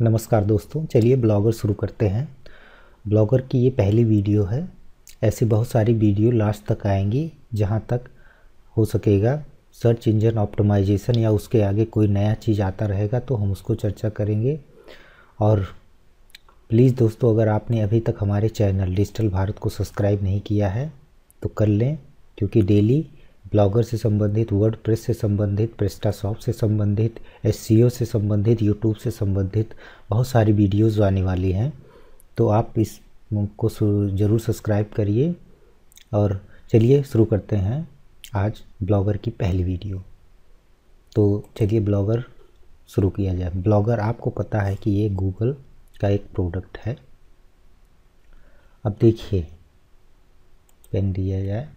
नमस्कार दोस्तों चलिए ब्लॉगर शुरू करते हैं ब्लॉगर की ये पहली वीडियो है ऐसी बहुत सारी वीडियो लास्ट तक आएंगी जहाँ तक हो सकेगा सर्च इंजन ऑप्टिमाइजेशन या उसके आगे कोई नया चीज़ आता रहेगा तो हम उसको चर्चा करेंगे और प्लीज़ दोस्तों अगर आपने अभी तक हमारे चैनल डिजिटल भारत को सब्सक्राइब नहीं किया है तो कर लें क्योंकि डेली ब्लॉगर से संबंधित वर्ड प्रेस से संबंधित प्रेस्टाशॉप से संबंधित एस से संबंधित यूट्यूब से संबंधित बहुत सारी वीडियोज़ आने वाली हैं तो आप इस को ज़रूर सब्सक्राइब करिए और चलिए शुरू करते हैं आज ब्लॉगर की पहली वीडियो तो चलिए ब्लॉगर शुरू किया जाए ब्लॉगर आपको पता है कि ये गूगल का एक प्रोडक्ट है अब देखिए पेन दिया जाए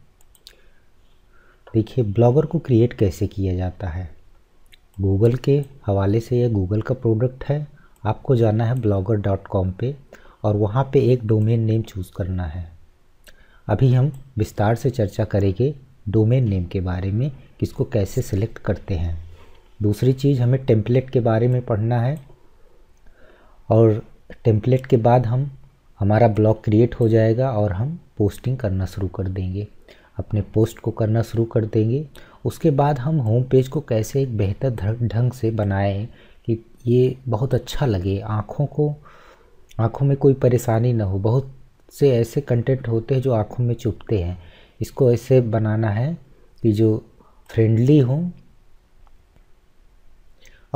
देखिए ब्लॉगर को क्रिएट कैसे किया जाता है गूगल के हवाले से यह गूगल का प्रोडक्ट है आपको जाना है ब्लॉगर डॉट कॉम पर और वहाँ पे एक डोमेन नेम चूज़ करना है अभी हम विस्तार से चर्चा करेंगे डोमेन नेम के बारे में किसको कैसे सिलेक्ट करते हैं दूसरी चीज़ हमें टेम्पलेट के बारे में पढ़ना है और टेम्पलेट के बाद हम हमारा ब्लॉग क्रिएट हो जाएगा और हम पोस्टिंग करना शुरू कर देंगे अपने पोस्ट को करना शुरू कर देंगे उसके बाद हम होम पेज को कैसे एक बेहतर ढंग से बनाएं कि ये बहुत अच्छा लगे आँखों को आँखों में कोई परेशानी ना हो बहुत से ऐसे कंटेंट होते हैं जो आँखों में चुपते हैं इसको ऐसे बनाना है कि जो फ्रेंडली हों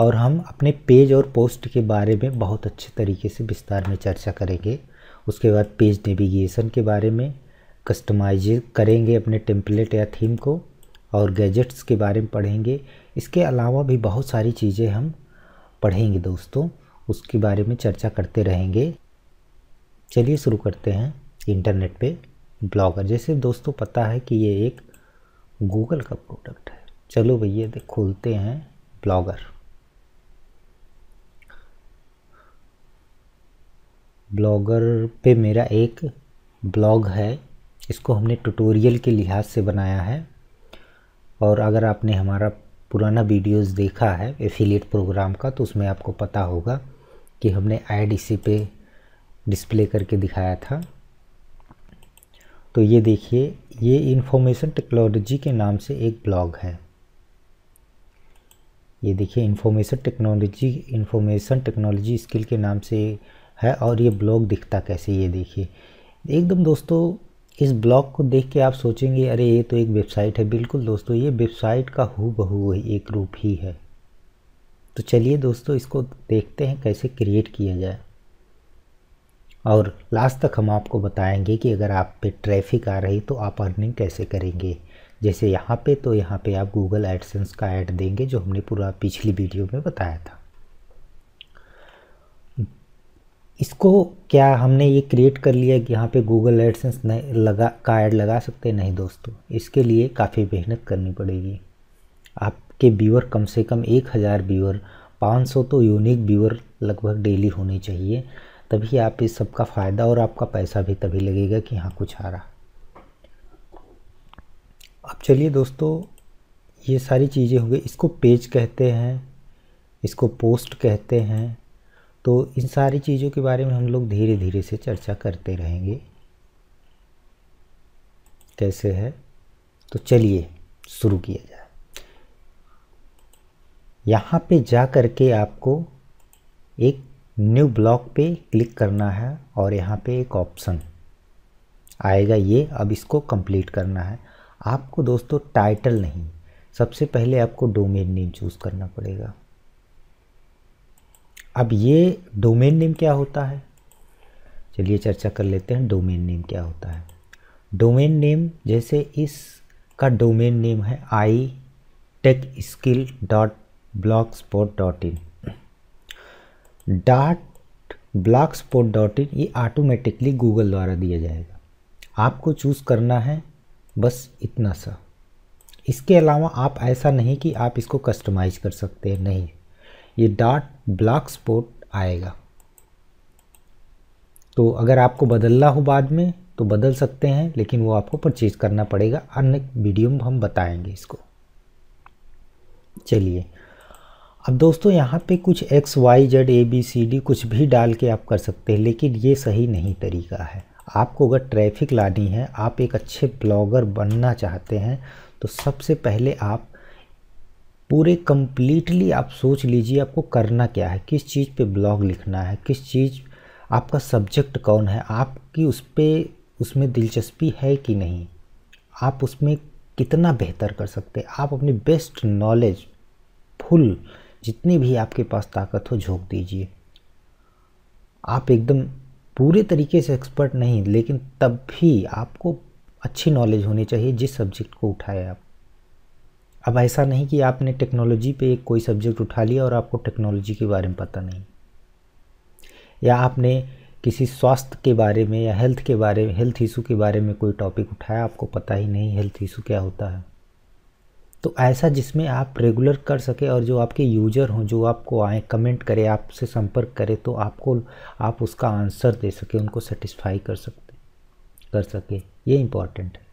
और हम अपने पेज और पोस्ट के बारे में बहुत अच्छे तरीके से विस्तार में चर्चा करेंगे उसके बाद पेज नेविगेशन के बारे में कस्टमाइज करेंगे अपने टेम्पलेट या थीम को और गैजेट्स के बारे में पढ़ेंगे इसके अलावा भी बहुत सारी चीज़ें हम पढ़ेंगे दोस्तों उसके बारे में चर्चा करते रहेंगे चलिए शुरू करते हैं इंटरनेट पे ब्लॉगर जैसे दोस्तों पता है कि ये एक गूगल का प्रोडक्ट है चलो भैया खोलते हैं ब्लॉगर ब्लॉगर पे मेरा एक ब्लॉग है इसको हमने ट्यूटोरियल के लिहाज से बनाया है और अगर आपने हमारा पुराना वीडियोस देखा है एफिलिएट प्रोग्राम का तो उसमें आपको पता होगा कि हमने ऐड इसी पे डिस्प्ले करके दिखाया था तो ये देखिए ये इन्फॉर्मेशन टेक्नोलॉजी के नाम से एक ब्लॉग है ये देखिए information technology information technology skill के नाम से है और ये ब्लॉग दिखता कैसे ये देखिए एकदम दोस्तों इस ब्लॉग को देख के आप सोचेंगे अरे ये तो एक वेबसाइट है बिल्कुल दोस्तों ये वेबसाइट का हु बहू एक रूप ही है तो चलिए दोस्तों इसको देखते हैं कैसे क्रिएट किया जाए और लास्ट तक हम आपको बताएंगे कि अगर आप पे ट्रैफिक आ रही तो आप अर्निंग कैसे करेंगे जैसे यहाँ पे तो यहाँ पे आप गूगल एडसेंस का ऐड देंगे जो हमने पूरा पिछली वीडियो में बताया था इसको क्या हमने ये क्रिएट कर लिया कि यहाँ पे गूगल एडसेंस लगा का ऐड लगा सकते नहीं दोस्तों इसके लिए काफ़ी मेहनत करनी पड़ेगी आपके व्यूअर कम से कम एक हज़ार व्यूअर पाँच सौ तो यूनिक व्यूअर लगभग डेली होने चाहिए तभी आप इस सब का फ़ायदा और आपका पैसा भी तभी लगेगा कि हाँ कुछ आ रहा अब चलिए दोस्तों ये सारी चीज़ें हो गई इसको पेज कहते हैं इसको पोस्ट कहते हैं तो इन सारी चीज़ों के बारे में हम लोग धीरे धीरे से चर्चा करते रहेंगे कैसे है तो चलिए शुरू किया जाए यहाँ पे जा करके आपको एक न्यू ब्लॉक पे क्लिक करना है और यहाँ पे एक ऑप्शन आएगा ये अब इसको कंप्लीट करना है आपको दोस्तों टाइटल नहीं सबसे पहले आपको डोमेन नेम चूज़ करना पड़ेगा अब ये डोमेन नेम क्या होता है चलिए चर्चा कर लेते हैं डोमेन नेम क्या होता है डोमेन नेम जैसे इस का डोमेन नेम है I tech skill dot blogspot dot in dot blogspot dot in ये ऑटोमेटिकली गूगल द्वारा दिया जाएगा आपको चूज़ करना है बस इतना सा इसके अलावा आप ऐसा नहीं कि आप इसको कस्टमाइज कर सकते हैं नहीं ये डार्ट ब्लॉक स्पोर्ट आएगा तो अगर आपको बदलना हो बाद में तो बदल सकते हैं लेकिन वो आपको परचेज करना पड़ेगा अन्य वीडियो में हम बताएंगे इसको चलिए अब दोस्तों यहाँ पे कुछ X Y Z A B C D कुछ भी डाल के आप कर सकते हैं लेकिन ये सही नहीं तरीका है आपको अगर ट्रैफिक लानी है आप एक अच्छे ब्लॉगर बनना चाहते हैं तो सबसे पहले आप पूरे कम्प्लीटली आप सोच लीजिए आपको करना क्या है किस चीज़ पे ब्लॉग लिखना है किस चीज़ आपका सब्जेक्ट कौन है आपकी उस पर उसमें दिलचस्पी है कि नहीं आप उसमें कितना बेहतर कर सकते आप अपनी बेस्ट नॉलेज फुल जितनी भी आपके पास ताकत हो झोंक दीजिए आप एकदम पूरे तरीके से एक्सपर्ट नहीं लेकिन तब भी आपको अच्छी नॉलेज होनी चाहिए जिस सब्जेक्ट को उठाए आप अब ऐसा नहीं कि आपने टेक्नोलॉजी पे कोई सब्जेक्ट उठा लिया और आपको टेक्नोलॉजी के बारे में पता नहीं या आपने किसी स्वास्थ्य के बारे में या हेल्थ के बारे में हेल्थ इशू के बारे में कोई टॉपिक उठाया आपको पता ही नहीं हेल्थ इशू क्या होता है तो ऐसा जिसमें आप रेगुलर कर सके और जो आपके यूजर हों जो आपको आए कमेंट करें आपसे संपर्क करें तो आपको आप उसका आंसर दे सके उनको सेटिस्फाई कर सकते कर सके ये इम्पॉर्टेंट है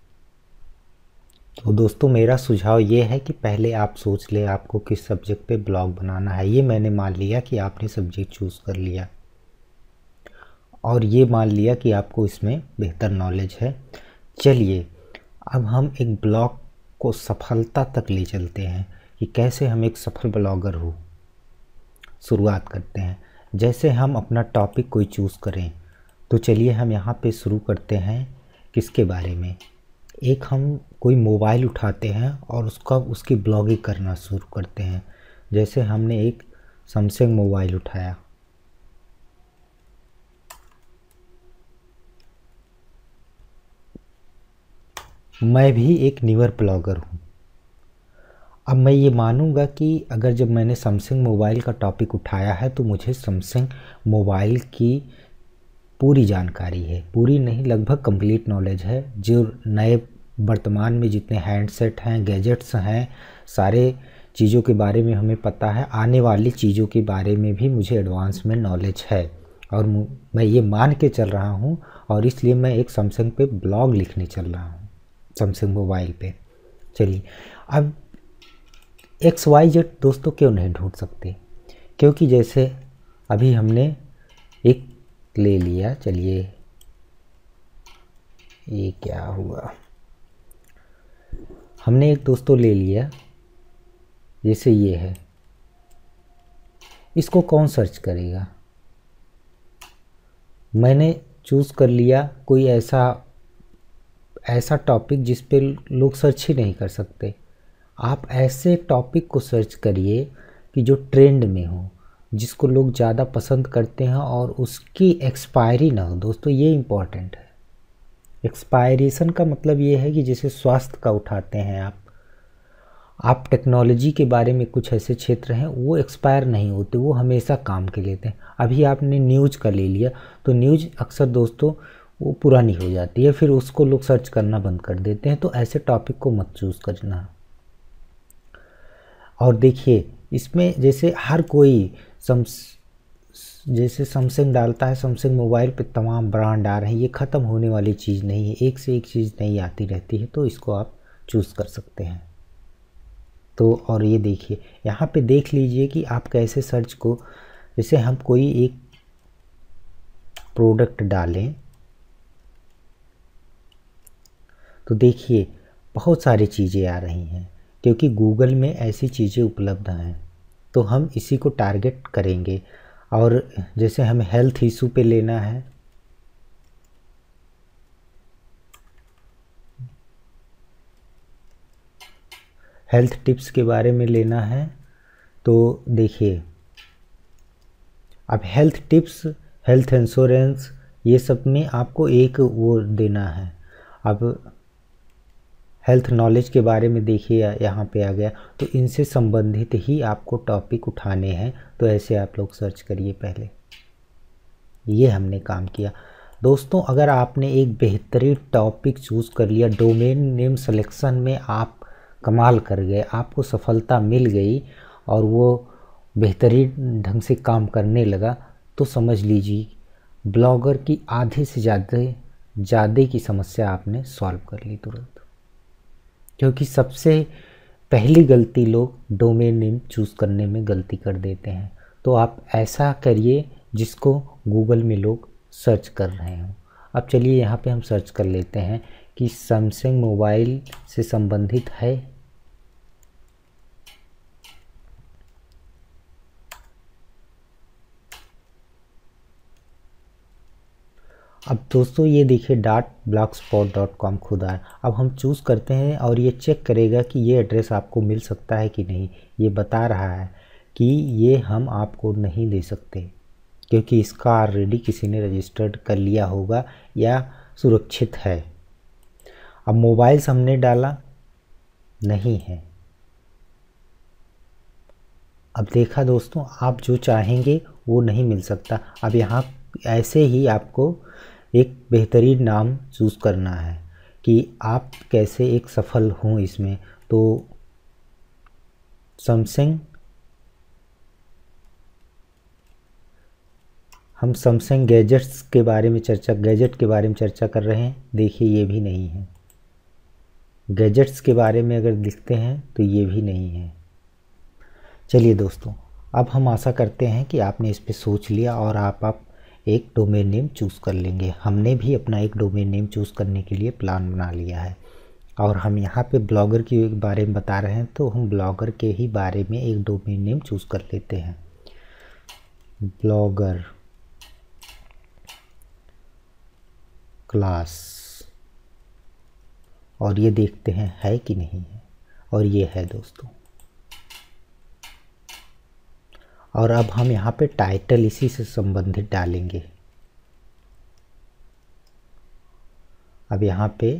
तो दोस्तों मेरा सुझाव ये है कि पहले आप सोच लें आपको किस सब्जेक्ट पे ब्लॉग बनाना है ये मैंने मान लिया कि आपने सब्जेक्ट चूज़ कर लिया और ये मान लिया कि आपको इसमें बेहतर नॉलेज है चलिए अब हम एक ब्लॉग को सफलता तक ले चलते हैं कि कैसे हम एक सफल ब्लॉगर हो शुरुआत करते हैं जैसे हम अपना टॉपिक कोई चूज़ करें तो चलिए हम यहाँ पे शुरू करते हैं किसके बारे में एक हम कोई मोबाइल उठाते हैं और उसका उसकी ब्लॉगिंग करना शुरू करते हैं जैसे हमने एक सैमसंग मोबाइल उठाया मैं भी एक न्यूअर ब्लॉगर हूँ अब मैं ये मानूंगा कि अगर जब मैंने सैमसंग मोबाइल का टॉपिक उठाया है तो मुझे सैमसंग मोबाइल की पूरी जानकारी है पूरी नहीं लगभग कंप्लीट नॉलेज है जो नए वर्तमान में जितने हैंडसेट हैं गैजेट्स हैं सारे चीज़ों के बारे में हमें पता है आने वाली चीज़ों के बारे में भी मुझे एडवांस में नॉलेज है और मैं ये मान के चल रहा हूँ और इसलिए मैं एक सैमसंग पे ब्लॉग लिखने चल रहा हूँ सैमसंग मोबाइल पे चलिए अब एक्स वाई जेड दोस्तों क्यों नहीं ढूंढ सकते क्योंकि जैसे अभी हमने ले लिया चलिए ये क्या हुआ हमने एक दोस्तों ले लिया जैसे ये है इसको कौन सर्च करेगा मैंने चूज़ कर लिया कोई ऐसा ऐसा टॉपिक जिस पे लोग सर्च ही नहीं कर सकते आप ऐसे टॉपिक को सर्च करिए कि जो ट्रेंड में हो जिसको लोग ज़्यादा पसंद करते हैं और उसकी एक्सपायरी ना हो दोस्तों ये इम्पॉर्टेंट है एक्सपायरेशन का मतलब ये है कि जैसे स्वास्थ्य का उठाते हैं आप आप टेक्नोलॉजी के बारे में कुछ ऐसे क्षेत्र हैं वो एक्सपायर नहीं होते वो हमेशा काम के लेते हैं अभी आपने न्यूज का ले लिया तो न्यूज अक्सर दोस्तों वो पुरानी हो जाती है फिर उसको लोग सर्च करना बंद कर देते हैं तो ऐसे टॉपिक को मत चूज़ करना और देखिए इसमें जैसे हर कोई सम्स जैसे समसंग डालता है समसंग मोबाइल पे तमाम ब्रांड आ रहे हैं ये ख़त्म होने वाली चीज़ नहीं है एक से एक चीज़ नहीं आती रहती है तो इसको आप चूज़ कर सकते हैं तो और ये देखिए यहाँ पे देख लीजिए कि आप कैसे सर्च को जैसे हम कोई एक प्रोडक्ट डालें तो देखिए बहुत सारी चीज़ें आ रही हैं क्योंकि गूगल में ऐसी चीज़ें उपलब्ध हैं तो हम इसी को टारगेट करेंगे और जैसे हमें हेल्थ इशू पे लेना है हेल्थ टिप्स के बारे में लेना है तो देखिए अब हेल्थ टिप्स हेल्थ इंश्योरेंस ये सब में आपको एक वो देना है अब हेल्थ नॉलेज के बारे में देखिए यहाँ पे आ गया तो इनसे संबंधित ही आपको टॉपिक उठाने हैं तो ऐसे आप लोग सर्च करिए पहले ये हमने काम किया दोस्तों अगर आपने एक बेहतरीन टॉपिक चूज़ कर लिया डोमेन नेम सिलेक्शन में आप कमाल कर गए आपको सफलता मिल गई और वो बेहतरीन ढंग से काम करने लगा तो समझ लीजिए ब्लॉगर की आधे से ज़्यादा ज़्यादा की समस्या आपने सॉल्व कर ली तुरंत क्योंकि सबसे पहली गलती लोग डोमेन नेम चूज़ करने में गलती कर देते हैं तो आप ऐसा करिए जिसको गूगल में लोग सर्च कर रहे हों अब चलिए यहाँ पे हम सर्च कर लेते हैं कि सैमसंग मोबाइल से संबंधित है अब दोस्तों ये देखिए dot blogspot dot com खुदा है अब हम चूज़ करते हैं और ये चेक करेगा कि ये एड्रेस आपको मिल सकता है कि नहीं ये बता रहा है कि ये हम आपको नहीं दे सकते क्योंकि इसका ऑलरेडी किसी ने रजिस्टर्ड कर लिया होगा या सुरक्षित है अब मोबाइल्स हमने डाला नहीं है अब देखा दोस्तों आप जो चाहेंगे वो नहीं मिल सकता अब यहाँ ऐसे ही आपको एक बेहतरीन नाम चूज़ करना है कि आप कैसे एक सफल हों इसमें तो समसंग हम समसंग गैजेट्स के बारे में चर्चा गैजेट के बारे में चर्चा कर रहे हैं देखिए ये भी नहीं है गैजेट्स के बारे में अगर लिखते हैं तो ये भी नहीं है चलिए दोस्तों अब हम आशा करते हैं कि आपने इस पर सोच लिया और आप आप एक डोमेन नेम चूज़ कर लेंगे हमने भी अपना एक डोमेन नेम चूज़ करने के लिए प्लान बना लिया है और हम यहाँ पे ब्लॉगर के बारे में बता रहे हैं तो हम ब्लॉगर के ही बारे में एक डोमेन नेम चूज़ कर लेते हैं ब्लॉगर क्लास और ये देखते हैं है कि नहीं है और ये है दोस्तों और अब हम यहाँ पे टाइटल इसी से संबंधित डालेंगे अब यहाँ पे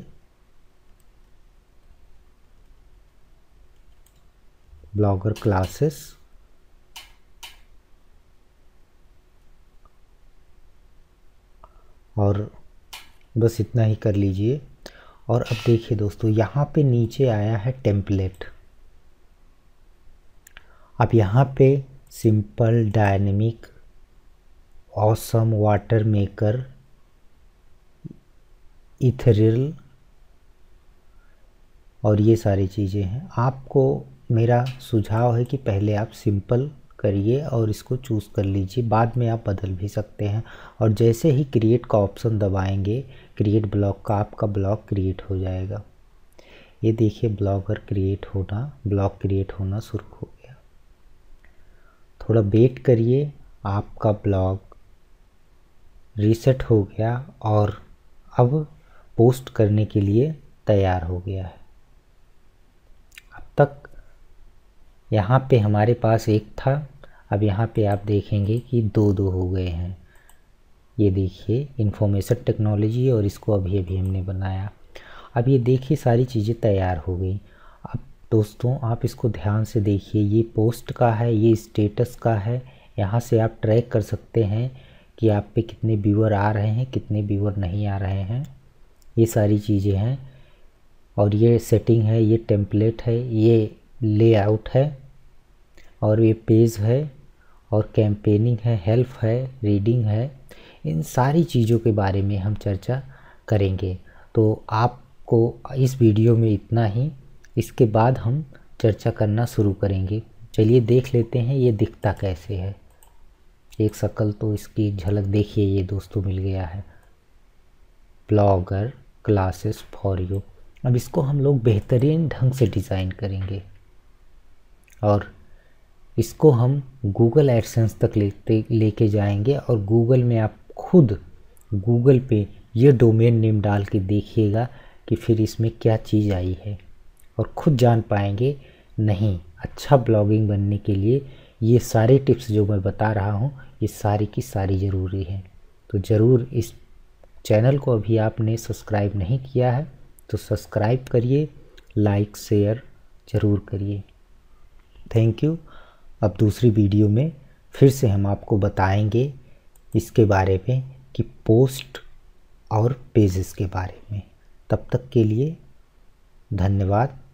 ब्लॉगर क्लासेस और बस इतना ही कर लीजिए और अब देखिए दोस्तों यहाँ पे नीचे आया है टेम्पलेट अब यहाँ पे simple dynamic awesome watermark ethereal और ये सारी चीज़ें हैं आपको मेरा सुझाव है कि पहले आप सिंपल करिए और इसको चूज़ कर लीजिए बाद में आप बदल भी सकते हैं और जैसे ही क्रिएट का ऑप्शन दबाएंगे क्रिएट ब्लॉक का आपका ब्लॉक क्रिएट हो जाएगा ये देखिए ब्लॉगर क्रिएट होना ब्लॉक क्रिएट होना शुरू थोड़ा वेट करिए आपका ब्लॉग रीसेट हो गया और अब पोस्ट करने के लिए तैयार हो गया है अब तक यहाँ पे हमारे पास एक था अब यहाँ पे आप देखेंगे कि दो दो हो गए हैं ये देखिए इन्फॉर्मेशन टेक्नोलॉजी और इसको अभी अभी हमने बनाया अब ये देखिए सारी चीज़ें तैयार हो गई दोस्तों आप इसको ध्यान से देखिए ये पोस्ट का है ये स्टेटस का है यहाँ से आप ट्रैक कर सकते हैं कि आप पे कितने व्यूअर आ रहे हैं कितने व्यूअर नहीं आ रहे हैं ये सारी चीज़ें हैं और ये सेटिंग है ये टेम्पलेट है ये लेआउट है और ये पेज है और कैंपेनिंग है हेल्प है रीडिंग है इन सारी चीज़ों के बारे में हम चर्चा करेंगे तो आपको इस वीडियो में इतना ही इसके बाद हम चर्चा करना शुरू करेंगे चलिए देख लेते हैं ये दिखता कैसे है एक शक्ल तो इसकी झलक देखिए ये दोस्तों मिल गया है ब्लॉगर क्लासेस फॉर यू अब इसको हम लोग बेहतरीन ढंग से डिज़ाइन करेंगे और इसको हम गूगल एडसेंस तक लेते लेके जाएंगे और गूगल में आप खुद गूगल पे ये डोमेन नेम डाल के देखिएगा कि फिर इसमें क्या चीज़ आई है और खुद जान पाएंगे नहीं अच्छा ब्लॉगिंग बनने के लिए ये सारे टिप्स जो मैं बता रहा हूँ ये सारी की सारी ज़रूरी है तो ज़रूर इस चैनल को अभी आपने सब्सक्राइब नहीं किया है तो सब्सक्राइब करिए लाइक शेयर ज़रूर करिए थैंक यू अब दूसरी वीडियो में फिर से हम आपको बताएंगे इसके बारे में कि पोस्ट और पेजेस के बारे में तब तक के लिए धन्यवाद